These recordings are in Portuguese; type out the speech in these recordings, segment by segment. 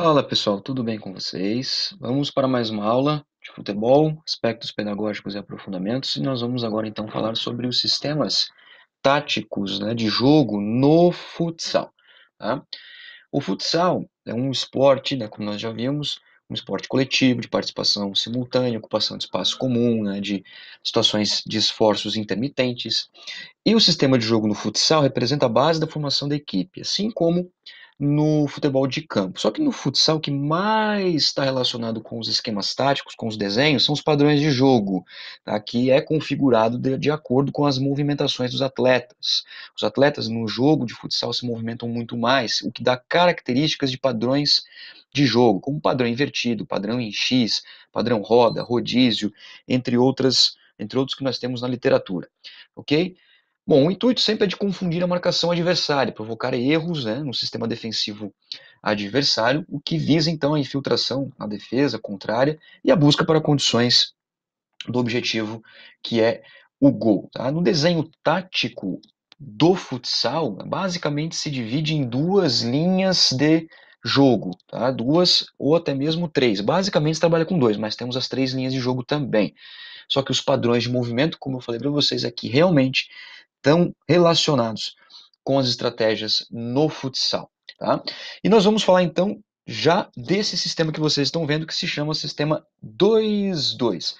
Fala pessoal, tudo bem com vocês? Vamos para mais uma aula de futebol, aspectos pedagógicos e aprofundamentos, e nós vamos agora então falar sobre os sistemas táticos né, de jogo no futsal. Tá? O futsal é um esporte, né, como nós já vimos, um esporte coletivo, de participação simultânea, ocupação de espaço comum, né, de situações de esforços intermitentes. E o sistema de jogo no futsal representa a base da formação da equipe, assim como no futebol de campo. Só que no futsal, o que mais está relacionado com os esquemas táticos, com os desenhos, são os padrões de jogo, tá? que é configurado de, de acordo com as movimentações dos atletas. Os atletas no jogo de futsal se movimentam muito mais, o que dá características de padrões de jogo, como padrão invertido, padrão em X, padrão roda, rodízio, entre outras entre outros que nós temos na literatura, ok? Bom, o intuito sempre é de confundir a marcação adversária, provocar erros né, no sistema defensivo adversário, o que visa então a infiltração na defesa contrária e a busca para condições do objetivo que é o gol. Tá? No desenho tático do futsal, basicamente se divide em duas linhas de jogo, tá? duas ou até mesmo três. Basicamente se trabalha com dois, mas temos as três linhas de jogo também. Só que os padrões de movimento, como eu falei para vocês aqui, realmente estão relacionados com as estratégias no futsal. Tá? E nós vamos falar então já desse sistema que vocês estão vendo, que se chama sistema 2-2.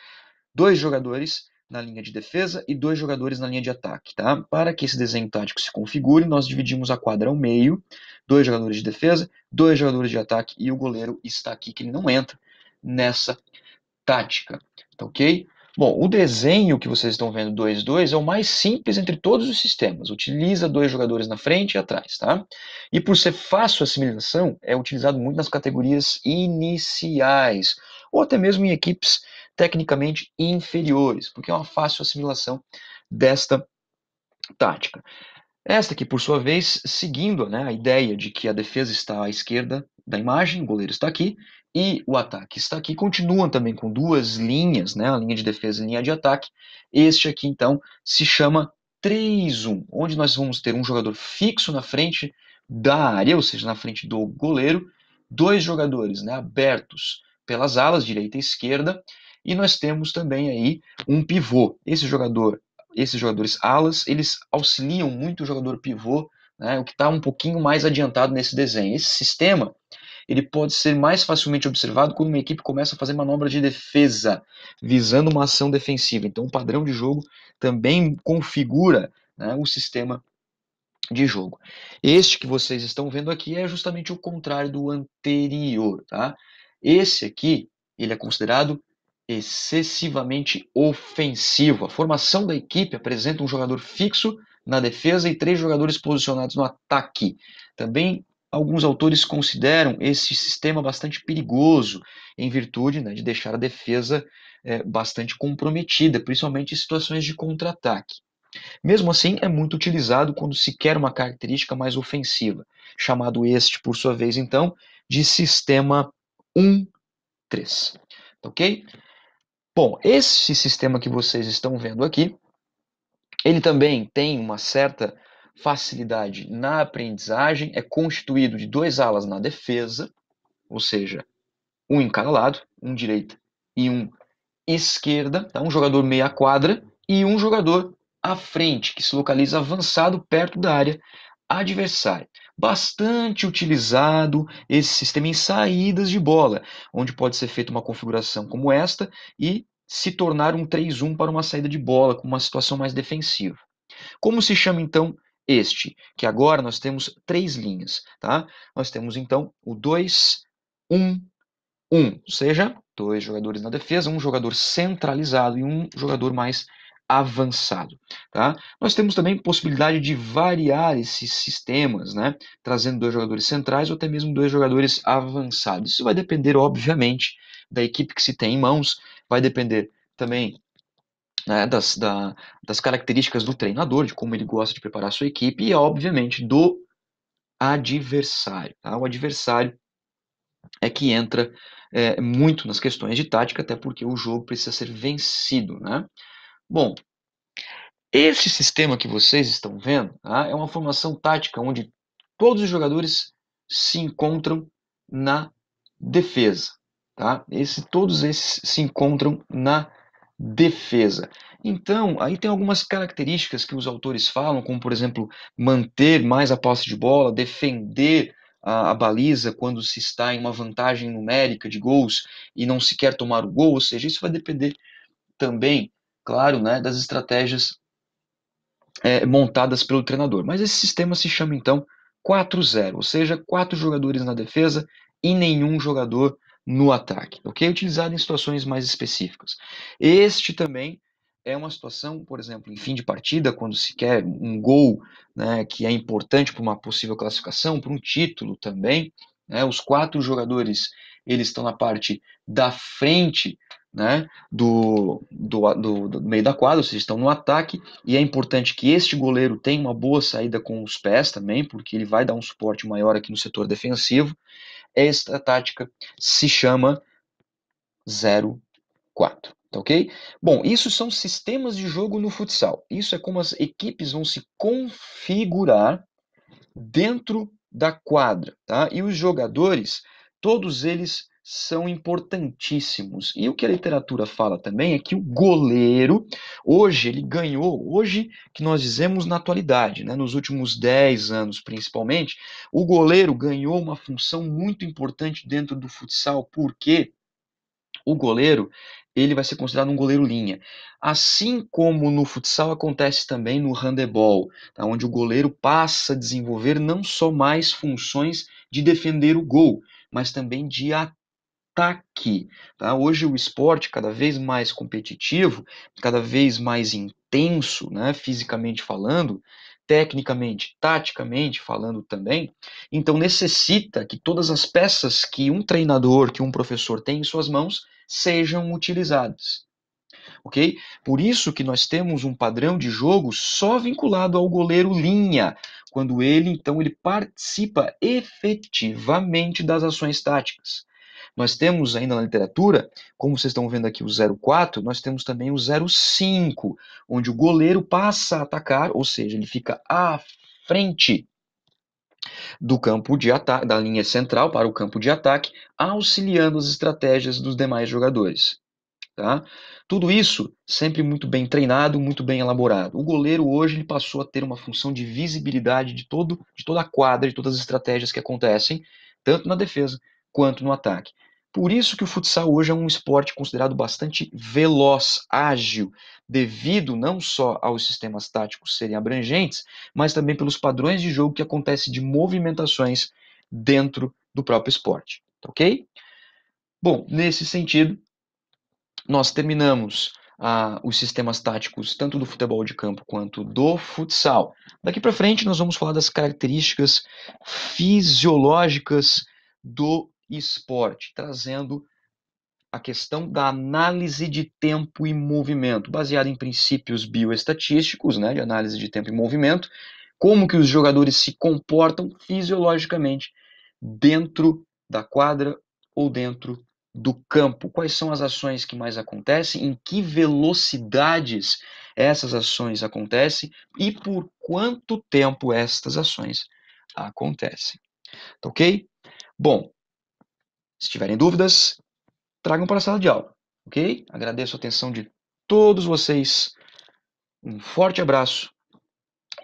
Dois jogadores na linha de defesa e dois jogadores na linha de ataque, tá? Para que esse desenho tático se configure, nós dividimos a quadra ao meio, dois jogadores de defesa, dois jogadores de ataque e o goleiro está aqui, que ele não entra nessa tática, tá ok? Bom, o desenho que vocês estão vendo 2-2 é o mais simples entre todos os sistemas. Utiliza dois jogadores na frente e atrás, tá? E por ser fácil a assimilação, é utilizado muito nas categorias iniciais, ou até mesmo em equipes tecnicamente inferiores, porque é uma fácil assimilação desta tática. Esta aqui, por sua vez, seguindo né, a ideia de que a defesa está à esquerda da imagem, o goleiro está aqui, e o ataque está aqui, continuam também com duas linhas, né, a linha de defesa e linha de ataque. Este aqui, então, se chama 3-1, onde nós vamos ter um jogador fixo na frente da área, ou seja, na frente do goleiro, dois jogadores né, abertos pelas alas, direita e esquerda, e nós temos também aí um pivô. Esse jogador, esses jogadores alas, eles auxiliam muito o jogador pivô, né, o que está um pouquinho mais adiantado nesse desenho. Esse sistema ele pode ser mais facilmente observado quando uma equipe começa a fazer manobra de defesa, visando uma ação defensiva. Então, o padrão de jogo também configura né, o sistema de jogo. Este que vocês estão vendo aqui é justamente o contrário do anterior, tá? Esse aqui, ele é considerado excessivamente ofensivo. A formação da equipe apresenta um jogador fixo na defesa e três jogadores posicionados no ataque. Também Alguns autores consideram esse sistema bastante perigoso, em virtude né, de deixar a defesa é, bastante comprometida, principalmente em situações de contra-ataque. Mesmo assim, é muito utilizado quando se quer uma característica mais ofensiva, chamado este, por sua vez, então, de sistema 1-3. Ok? Bom, esse sistema que vocês estão vendo aqui, ele também tem uma certa facilidade na aprendizagem é constituído de dois alas na defesa, ou seja, um em cada lado, um direita e um esquerda, tá? um jogador meia quadra e um jogador à frente, que se localiza avançado perto da área adversária. Bastante utilizado esse sistema em saídas de bola, onde pode ser feita uma configuração como esta e se tornar um 3-1 para uma saída de bola, com uma situação mais defensiva. Como se chama então este, que agora nós temos três linhas, tá? Nós temos então o 2, 1, 1, ou seja, dois jogadores na defesa, um jogador centralizado e um jogador mais avançado, tá? Nós temos também possibilidade de variar esses sistemas, né? Trazendo dois jogadores centrais ou até mesmo dois jogadores avançados. Isso vai depender, obviamente, da equipe que se tem em mãos, vai depender também né, das, da, das características do treinador, de como ele gosta de preparar a sua equipe e, obviamente, do adversário. Tá? O adversário é que entra é, muito nas questões de tática, até porque o jogo precisa ser vencido. Né? Bom, esse sistema que vocês estão vendo tá? é uma formação tática onde todos os jogadores se encontram na defesa. Tá? Esse, todos esses se encontram na defesa. Então, aí tem algumas características que os autores falam, como, por exemplo, manter mais a posse de bola, defender a, a, baliza quando se está em uma vantagem numérica de gols e não se quer tomar o gol, ou seja, isso vai depender também, claro, né, das estratégias é, montadas pelo treinador. Mas esse sistema se chama, então, 4-0, ou seja, quatro jogadores na defesa e nenhum jogador no ataque, ok? Utilizado em situações mais específicas. Este também é uma situação, por exemplo, em fim de partida, quando se quer um gol né, que é importante para uma possível classificação, para um título também. Né, os quatro jogadores eles estão na parte da frente né, do, do, do, do, meio da quadra, ou seja, estão no ataque, e é importante que este goleiro tenha uma boa saída com os pés também, porque ele vai dar um suporte maior aqui no setor defensivo. Esta tática se chama 04. Tá ok? Bom, isso são sistemas de jogo no futsal. Isso é como as equipes vão se configurar dentro da quadra, tá? E os jogadores, todos eles são importantíssimos. E o que a literatura fala também é que o goleiro, hoje, ele ganhou, hoje que nós dizemos na atualidade, né, nos últimos 10 anos principalmente, o goleiro ganhou uma função muito importante dentro do futsal, porque o goleiro ele vai ser considerado um goleiro linha. Assim como no futsal acontece também no handebol, tá? onde o goleiro passa a desenvolver não só mais funções de defender o gol, mas também de atacar ataque. Tá, tá? Hoje o esporte cada vez mais competitivo, cada vez mais intenso, né, fisicamente falando, tecnicamente, taticamente falando também, então necessita que todas as peças que um treinador, que um professor tem em suas mãos, sejam utilizadas. Ok? Por isso que nós temos um padrão de jogo só vinculado ao goleiro linha, quando ele então ele participa efetivamente das ações táticas. Nós temos ainda na literatura, como vocês estão vendo aqui o 04, nós temos também o 05, onde o goleiro passa a atacar, ou seja, ele fica à frente do campo de ataque, da linha central para o campo de ataque, auxiliando as estratégias dos demais jogadores. Tá? Tudo isso sempre muito bem treinado, muito bem elaborado. O goleiro hoje ele passou a ter uma função de visibilidade de, todo, de toda a quadra, de todas as estratégias que acontecem, tanto na defesa quanto no ataque. Por isso que o futsal hoje é um esporte considerado bastante veloz, ágil, devido não só aos sistemas táticos serem abrangentes, mas também pelos padrões de jogo que acontece de movimentações dentro do próprio esporte, tá ok? Bom, nesse sentido, nós terminamos ah, os sistemas táticos tanto do futebol de campo quanto do futsal. Daqui para frente nós vamos falar das características fisiológicas do e esporte, trazendo a questão da análise de tempo e movimento, baseada em princípios bioestatísticos, né, de análise de tempo e movimento, como que os jogadores se comportam fisiologicamente dentro da quadra ou dentro do campo, quais são as ações que mais acontecem, em que velocidades essas ações acontecem e por quanto tempo estas ações acontecem. Tá ok? Bom, se tiverem dúvidas, tragam para a sala de aula, ok? Agradeço a atenção de todos vocês. Um forte abraço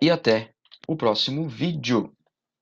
e até o próximo vídeo.